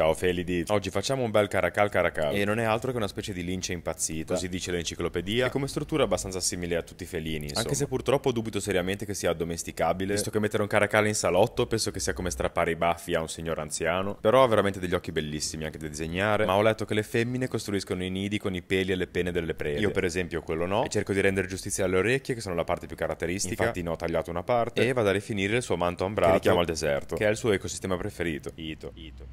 Ciao Felidi, oggi facciamo un bel caracal caracal. E non è altro che una specie di lince impazzita, così dice l'enciclopedia, e come struttura abbastanza simile a tutti i felini, insomma. Anche se purtroppo dubito seriamente che sia addomesticabile, visto che mettere un caracal in salotto penso che sia come strappare i baffi a un signor anziano, però ha veramente degli occhi bellissimi anche da disegnare, ma ho letto che le femmine costruiscono i nidi con i peli e le penne delle prede. Io per esempio quello no, e cerco di rendere giustizia alle orecchie, che sono la parte più caratteristica, infatti no, ho tagliato una parte, e vado a rifinire il suo manto ambrato, che richiama al deserto, che è il suo ecosistema preferito. Ito, Ito.